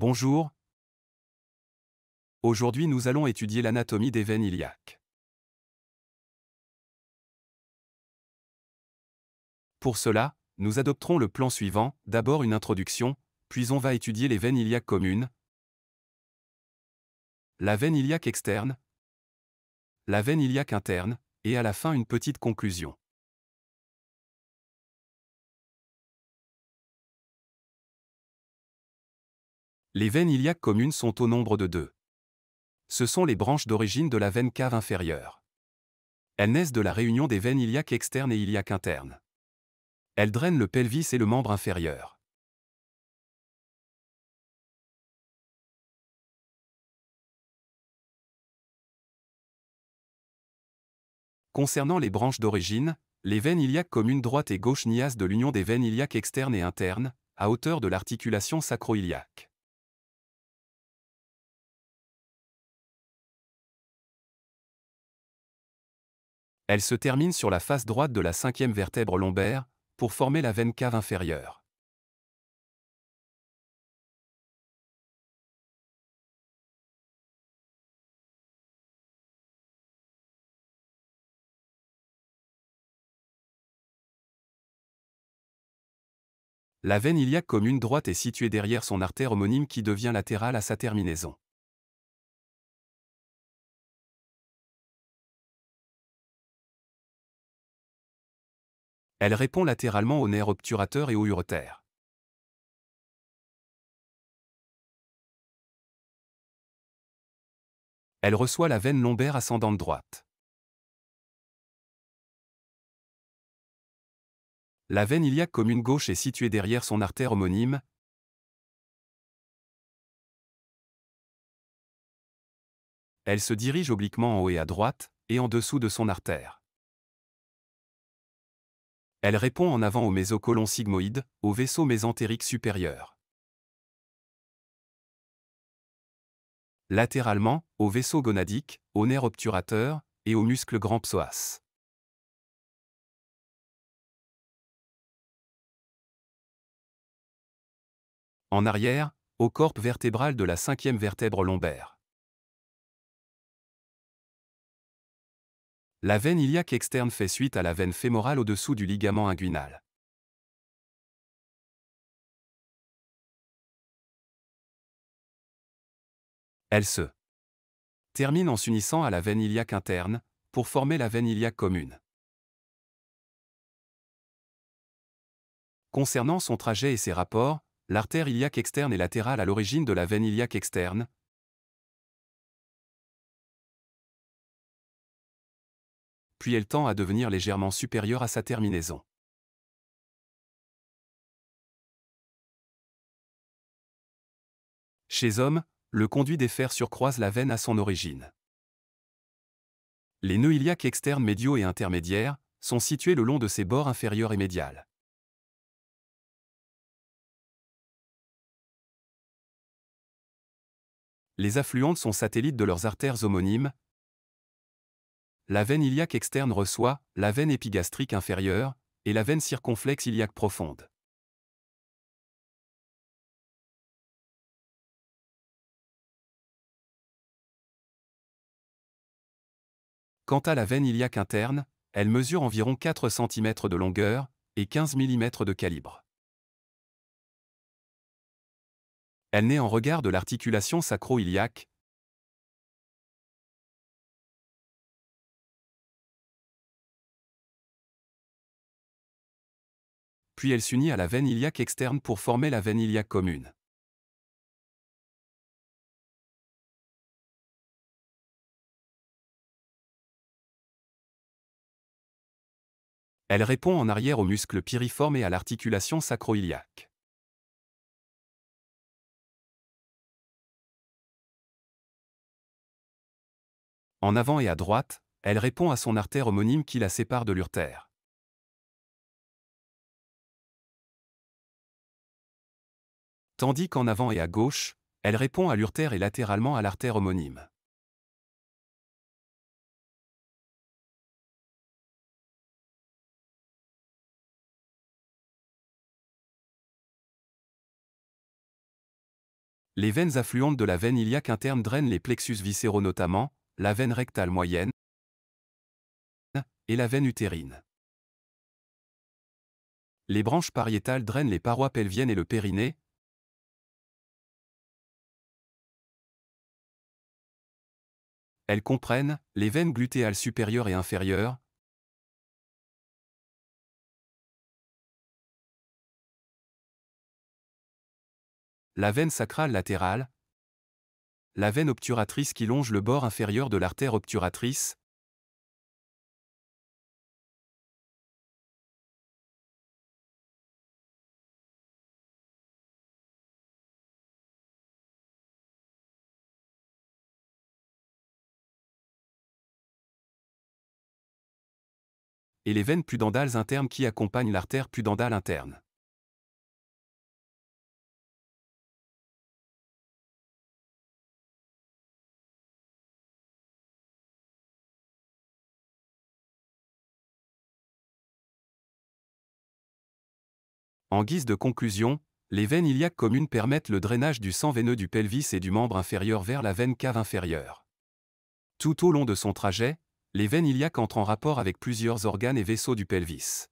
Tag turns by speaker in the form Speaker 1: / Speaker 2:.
Speaker 1: Bonjour. Aujourd'hui nous allons étudier l'anatomie des veines iliaques.
Speaker 2: Pour cela, nous adopterons le plan suivant, d'abord une introduction, puis on va étudier les veines iliaques communes, la veine iliaque externe, la veine iliaque interne, et à la fin une petite conclusion. Les veines iliaques communes sont au nombre de deux. Ce sont les branches d'origine de la veine cave inférieure. Elles naissent de la réunion des veines iliaques externes et iliaques internes. Elles drainent le pelvis et le membre inférieur. Concernant les branches d'origine, les veines iliaques communes droite et gauche niassent de l'union des veines iliaques externes et internes, à hauteur de l'articulation sacro-iliaque. Elle se termine sur la face droite de la cinquième vertèbre lombaire, pour former la veine cave inférieure. La veine iliaque commune droite est située derrière son artère homonyme qui devient latérale à sa terminaison.
Speaker 1: Elle répond latéralement au nerf obturateur et au urotère. Elle reçoit la veine lombaire ascendante droite.
Speaker 2: La veine iliaque commune gauche est située derrière son artère homonyme. Elle se dirige obliquement en haut et à droite, et en dessous de son artère. Elle répond en avant au mésocolon sigmoïde, au vaisseau mésentérique supérieur. Latéralement, au vaisseau gonadique, au nerf obturateur et au muscle grand psoas.
Speaker 1: En arrière, au corps
Speaker 2: vertébral de la cinquième vertèbre lombaire. La veine iliaque externe fait suite à la veine fémorale au-dessous du ligament inguinal.
Speaker 1: Elle se termine en s'unissant à la veine iliaque
Speaker 2: interne pour former la veine iliaque commune. Concernant son trajet et ses rapports, l'artère iliaque externe est latérale à l'origine de la veine iliaque externe,
Speaker 1: puis elle tend à devenir légèrement supérieure à sa terminaison.
Speaker 2: Chez hommes, le conduit des fers surcroise la veine à son origine. Les nœuds iliaques externes médiaux et intermédiaires sont situés le long de ses bords inférieurs et médiales. Les affluentes sont satellites de leurs artères homonymes, la veine iliaque externe reçoit la veine épigastrique inférieure et la veine circonflexe iliaque profonde. Quant à la veine iliaque interne, elle mesure environ 4 cm de longueur et 15 mm de calibre. Elle naît en
Speaker 1: regard de l'articulation sacro-iliaque, puis elle s'unit à la veine iliaque externe pour former la veine iliaque commune. Elle répond en arrière au muscle piriforme et à l'articulation sacroiliaque. En avant et à droite,
Speaker 2: elle répond à son artère homonyme qui la sépare de l'urtère. tandis qu'en avant et à gauche,
Speaker 1: elle répond à l'urtère et latéralement à l'artère homonyme.
Speaker 2: Les veines affluentes de la veine iliaque interne drainent les plexus viscéraux notamment, la veine rectale moyenne et la veine utérine.
Speaker 1: Les branches pariétales drainent les parois pelviennes et le périnée, Elles comprennent les veines glutéales supérieures et inférieures,
Speaker 2: la veine sacrale latérale, la veine obturatrice qui longe le bord inférieur de l'artère obturatrice,
Speaker 1: et les veines pudendales internes qui accompagnent l'artère pudendale interne.
Speaker 2: En guise de conclusion, les veines iliaques communes permettent le drainage du sang veineux du pelvis et du membre inférieur vers la veine cave inférieure. Tout au long de son trajet, les veines iliaques entrent en rapport avec plusieurs organes et vaisseaux du pelvis.